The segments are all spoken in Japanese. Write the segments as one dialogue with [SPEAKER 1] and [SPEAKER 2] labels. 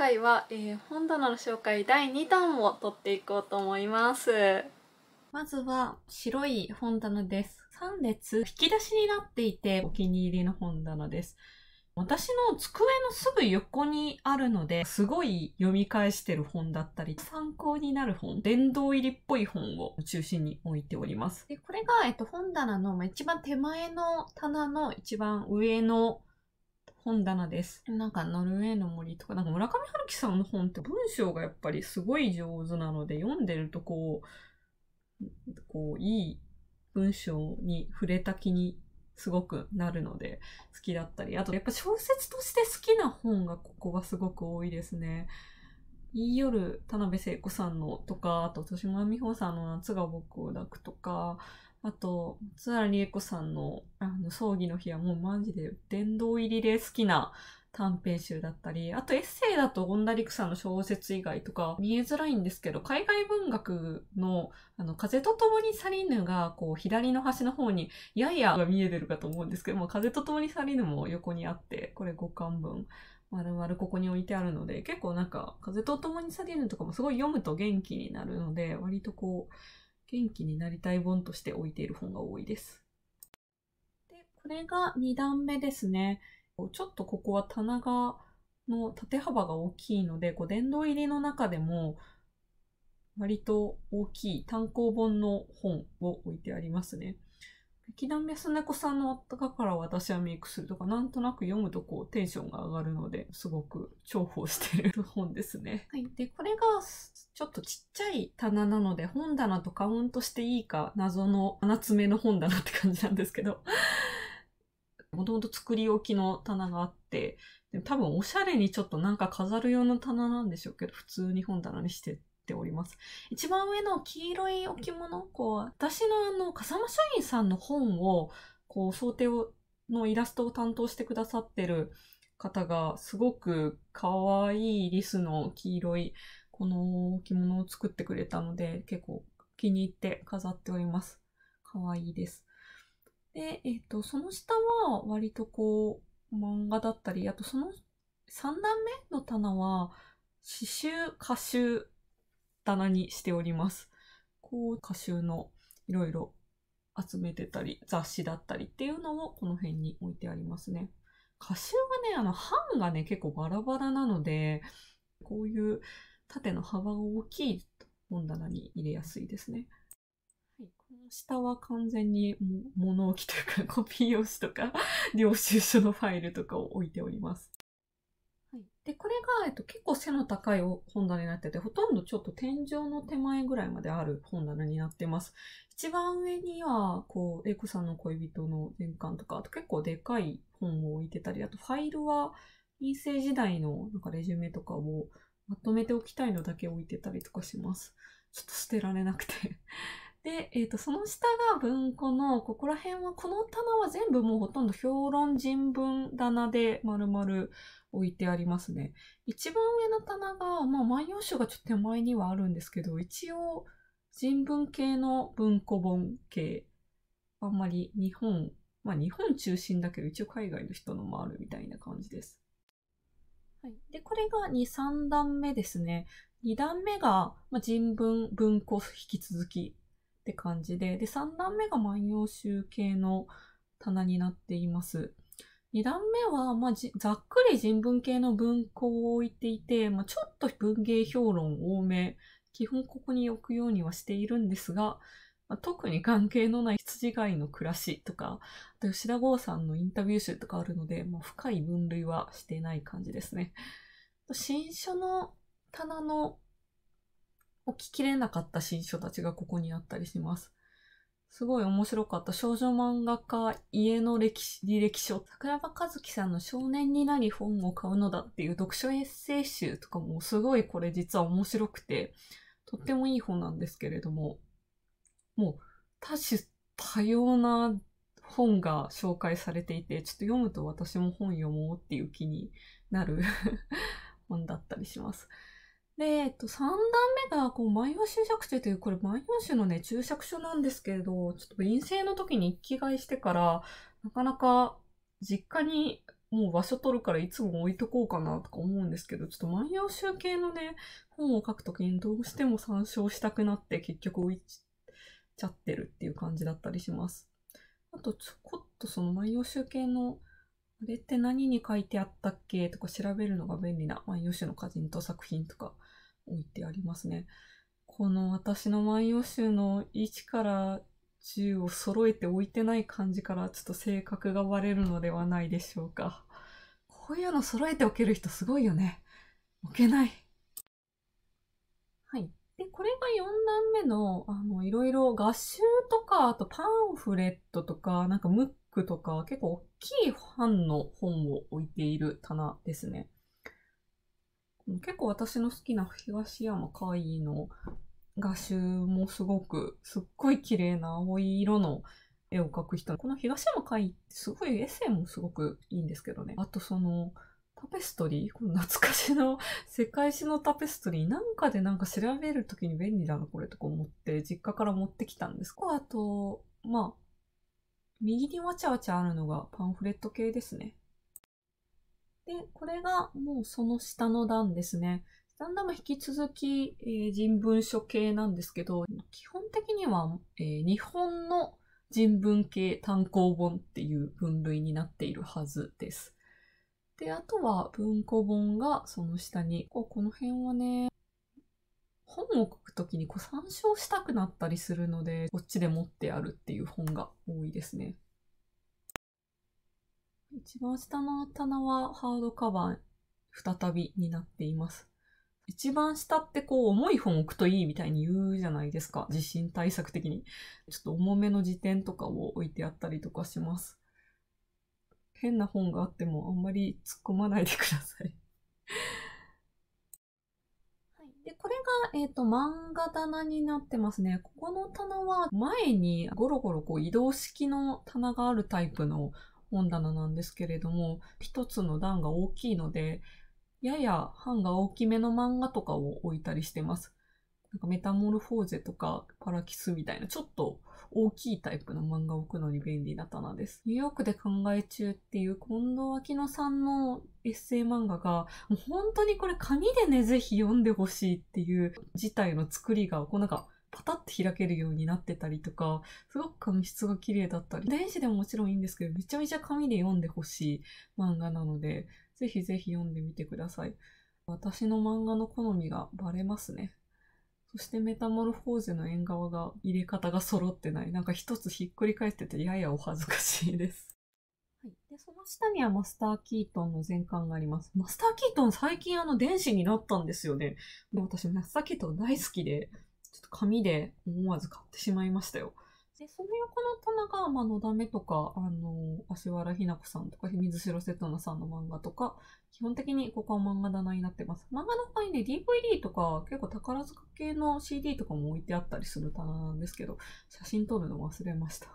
[SPEAKER 1] 回は、えー、本棚の紹介第2弾を取っていこうと思います。まずは白い本棚です。3列引き出しになっていてお気に入りの本棚です。私の机のすぐ横にあるので、すごい読み返してる本だったり、参考になる本、殿堂入りっぽい本を中心に置いております。でこれが、えっと、本棚の一番手前の棚の一番上の本棚です。なんか、ノルウェーの森とか、なんか村上春樹さんの本って文章がやっぱりすごい上手なので、読んでるとこう、こう、いい文章に触れた気にすごくなるので、好きだったり、あとやっぱ小説として好きな本がここがすごく多いですね。いい夜、田辺聖子さんのとか、あと、豊島美穂さんの夏が僕を抱くとか、あと、津原理恵子さんのあの葬儀の日はもうマジで殿堂入りで好きな短編集だったり、あとエッセイだとダリ陸さんの小説以外とか見えづらいんですけど、海外文学のあの風と共に去りぬがこう左の端の方にややが見えてるかと思うんですけども、風と共に去りぬも横にあって、これ5巻分。まるまるここに置いてあるので、結構なんか、風と共に去りぬとかもすごい読むと元気になるので、割とこう、元気になりたい本として置いている本が多いです。で、これが2段目ですね。ちょっとここは棚が、の縦幅が大きいので、こう殿堂入りの中でも、割と大きい単行本の本を置いてありますね。劇団メス猫さんのあったかから私はメイクするとか、なんとなく読むとこうテンションが上がるので、すごく重宝してる本ですね。はい。で、これがちょっとちっちゃい棚なので本棚とカウントしていいか謎の穴詰めの本棚って感じなんですけど、もともと作り置きの棚があって、多分おしゃれにちょっとなんか飾る用の棚なんでしょうけど、普通に本棚にしてております。一番上の黄色い置物、こう、私のあの、笠間社員さんの本を、こう、想定を、のイラストを担当してくださってる方が、すごく可愛いリスの黄色いこの着物を作ってくれたので、結構気に入って飾っております。かわいいです。で、えっ、ー、と、その下は割とこう、漫画だったり、あとその3段目の棚は、刺繍、歌集棚にしております。こう、歌集のいろいろ集めてたり、雑誌だったりっていうのをこの辺に置いてありますね。歌集はね、あの、版がね、結構バラバラなので、こういう縦の幅が大きい本棚に入れやすいですね。はい、この下は完全に物置というか コピー用紙とか 領収書のファイルとかを置いております。はい、でこれが、えっと、結構背の高い本棚になっててほとんどちょっと天井の手前ぐらいまである本棚になってます。一番上にはこうエ子さんの恋人の全巻とかあと結構でかい本を置いてたりあとファイルは院生時代のなんかレジュメとかをまとめておきたいのだけ置いてたりとかします。ちょっと捨てられなくて で、えっ、ー、と、その下が文庫の、ここら辺は、この棚は全部もうほとんど評論人文棚で丸々置いてありますね。一番上の棚が、まあ、万葉集がちょっと手前にはあるんですけど、一応、人文系の文庫本系。あんまり日本、まあ日本中心だけど、一応海外の人のもあるみたいな感じです。はい、でこれが2、3段目ですね。2段目が、まあ、人文、文庫引き続きって感じで、で、3段目が万葉集系の棚になっています。2段目は、まあ、ざっくり人文系の文庫を置いていて、まあ、ちょっと文芸評論多め、基本ここに置くようにはしているんですが、まあ、特に関係のない羊飼いの暮らしとか、あと吉田剛さんのインタビュー集とかあるので、まあ、深い分類はしてない感じですね。新書の棚の置ききれなかった新書たちがここにあったりします。すごい面白かった少女漫画家家の歴史履歴書。桜庭和樹さんの少年になり本を買うのだっていう読書エッセイ集とかもすごいこれ実は面白くて、とってもいい本なんですけれども、もう多種多様な本が紹介されていて、ちょっと読むと私も本読もうっていう気になる 本だったりします。で、えっと、3段目が、こう、万葉集釈中という、これ万葉集のね、注釈書なんですけれど、ちょっと陰性の時に生きがいしてから、なかなか実家にもう場所取るからいつも置いとこうかなとか思うんですけど、ちょっと万葉集系のね、本を書くときにどうしても参照したくなって結局置いちゃってるっていう感じだったりします。あと、ちょこっとその万葉集系の、あれって何に書いてあったっけとか調べるのが便利な万葉集の歌人と作品とか置いてありますね。この私の万葉集の1から10を揃えて置いてない感じからちょっと性格が割れるのではないでしょうか。こういうの揃えておける人すごいよね。置けない。で、これが4段目の、あの、いろいろ画集とか、あとパンフレットとか、なんかムックとか、結構大きいファンの本を置いている棚ですね。結構私の好きな東山会の画集もすごく、すっごい綺麗な青い色の絵を描く人。この東山会ってすごいエッセイもすごくいいんですけどね。あとその、タペストリーこの懐かしの 世界史のタペストリーなんかでなんか調べるときに便利だな、これとか思って、実家から持ってきたんです。あと、まあ、右にわちゃわちゃあるのがパンフレット系ですね。で、これがもうその下の段ですね。下の段も引き続き、えー、人文書系なんですけど、基本的には、えー、日本の人文系単行本っていう分類になっているはずです。で、あとは文庫本がその下に。この辺はね、本を書くときにこう参照したくなったりするので、こっちで持ってあるっていう本が多いですね。一番下の棚はハードカバー再びになっています。一番下ってこう重い本置くといいみたいに言うじゃないですか。地震対策的に。ちょっと重めの辞典とかを置いてあったりとかします。変な本があってもあんまり突っ込まないでくださいはい。で、これが、えっ、ー、と、漫画棚になってますね。ここの棚は前にゴロゴロこう移動式の棚があるタイプの本棚なんですけれども、一つの段が大きいので、やや版が大きめの漫画とかを置いたりしてます。なんかメタモルフォーゼとかパラキスみたいな、ちょっと大きいタイプの漫画を置くのに便利な棚です。ニューヨークで考え中っていう近藤明乃さんのエッセイ漫画が、もう本当にこれ紙でね、ぜひ読んでほしいっていう事態の作りが、こうなんか、パタって開けるようになってたりとか、すごく紙質が綺麗だったり、電子でももちろんいいんですけど、めちゃめちゃ紙で読んでほしい漫画なので、ぜひぜひ読んでみてください。私の漫画の好みがバレますね。そしてメタモルフォーゼの縁側が入れ方が揃ってない。なんか一つひっくり返っててややお恥ずかしいです。はい。で、その下にはマスター・キートンの全巻があります。マスター・キートン最近あの電子になったんですよね。私マスター・キートン大好きで、ちょっと紙で思わず買ってしまいましたよ。で、その横の棚が、まあ、のだめとか、あの、足原ひな子さんとか、水城瀬戸菜さんの漫画とか、基本的にここは漫画棚になってます。漫画の他にね、DVD とか、結構宝塚系の CD とかも置いてあったりする棚なんですけど、写真撮るの忘れました。は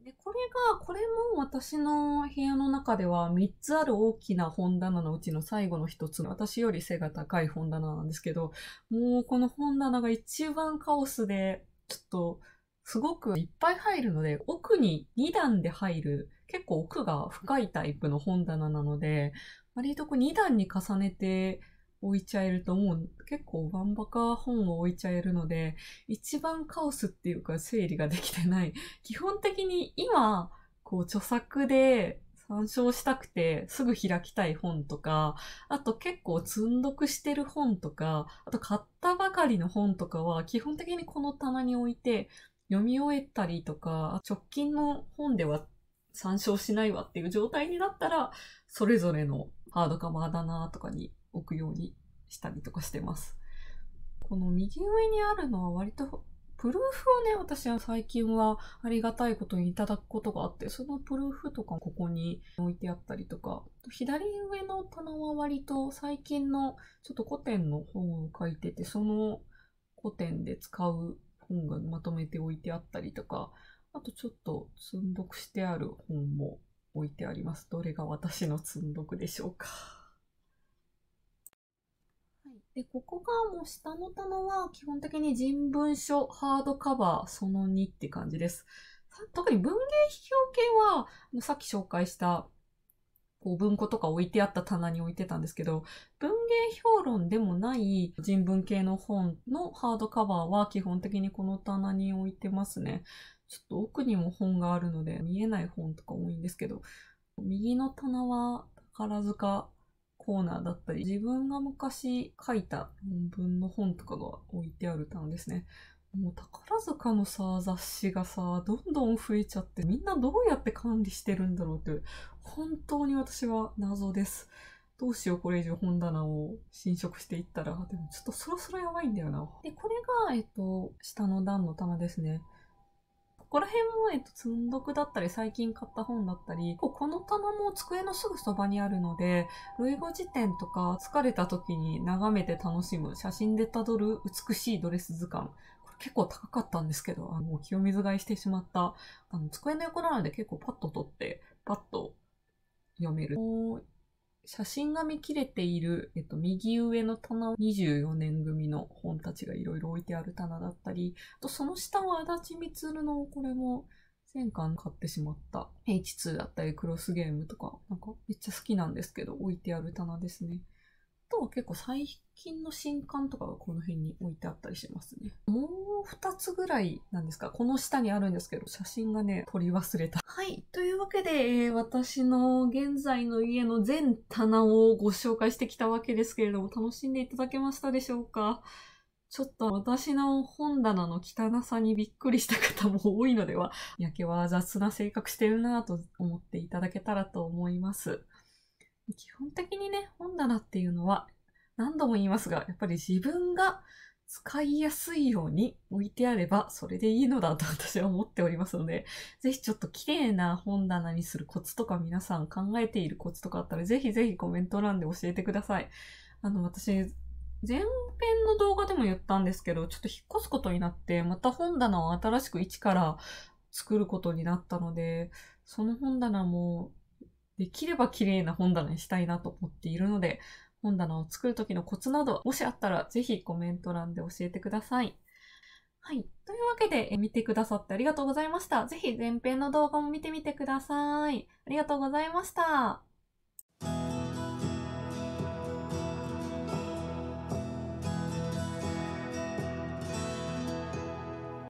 [SPEAKER 1] い。で、これが、これも私の部屋の中では3つある大きな本棚のうちの最後の1つ、私より背が高い本棚なんですけど、もうこの本棚が一番カオスで、ちょっと、すごくいっぱい入るので、奥に2段で入る、結構奥が深いタイプの本棚なので、割とこう2段に重ねて置いちゃえるともう結構バンバカ本を置いちゃえるので、一番カオスっていうか整理ができてない。基本的に今、こう著作で参照したくてすぐ開きたい本とか、あと結構積んどくしてる本とか、あと買ったばかりの本とかは基本的にこの棚に置いて読み終えたりとか、直近の本では参照しないわっていう状態になったら、それぞれのハードカバーだなとかに置くようにしたりとかしてます。この右上にあるのは割とプルーフをね、私は最近はありがたいことにいただくことがあって、そのプルーフとかここに置いてあったりとか、左上の棚は割と最近のちょっと古典の本を書いてて、その古典で使う本がまとめて置いてあったりとか、あとちょっと積んどくしてある本も置いてあります。どれが私の積んどくでしょうか。で、ここがもう下の棚は基本的に人文書ハードカバーその2って感じです。特に文芸批評系は、さっき紹介したこう文庫とか置いてあった棚に置いてたんですけど、文芸評論でもない人文系の本のハードカバーは基本的にこの棚に置いてますね。ちょっと奥にも本があるので見えない本とか多いんですけど、右の棚は宝塚コーナーだったり、自分が昔書いた論文の本とかが置いてあるたんですね。もう宝塚のさ、雑誌がさ、どんどん増えちゃって、みんなどうやって管理してるんだろうって、本当に私は謎です。どうしよう、これ以上本棚を侵食していったら。でもちょっとそろそろやばいんだよな。で、これが、えっと、下の段の棚ですね。ここら辺も、えっと、積んどくだったり、最近買った本だったり、この棚も机のすぐそばにあるので、類語辞典とか疲れた時に眺めて楽しむ、写真でたどる美しいドレス図鑑、結構高かったんですけど、あの、清水買いしてしまった、あの、机の横なので結構パッと取って、パッと読める。写真が見切れている、えっと、右上の棚、24年組の本たちがいろいろ置いてある棚だったり、あとその下は足立みつるの、これも、戦艦買ってしまった H2 だったりクロスゲームとか、なんかめっちゃ好きなんですけど、置いてある棚ですね。と結構最近の新刊とかがこの辺に置いてあったりしますね。もう2つぐらいなんですかこの下にあるんですけど、写真がね、撮り忘れた。はい。というわけで、えー、私の現在の家の全棚をご紹介してきたわけですけれども、楽しんでいただけましたでしょうかちょっと私の本棚の汚さにびっくりした方も多いのでは、やけは雑な性格してるなぁと思っていただけたらと思います。基本的にね、本棚っていうのは何度も言いますが、やっぱり自分が使いやすいように置いてあればそれでいいのだと私は思っておりますので、ぜひちょっと綺麗な本棚にするコツとか皆さん考えているコツとかあったらぜひぜひコメント欄で教えてください。あの私、前編の動画でも言ったんですけど、ちょっと引っ越すことになって、また本棚を新しく一から作ることになったので、その本棚もできれば綺麗な本棚にしたいなと思っているので、本棚を作る時のコツなど、もしあったらぜひコメント欄で教えてください。はい。というわけで、見てくださってありがとうございました。ぜひ前編の動画も見てみてください。ありがとうございました。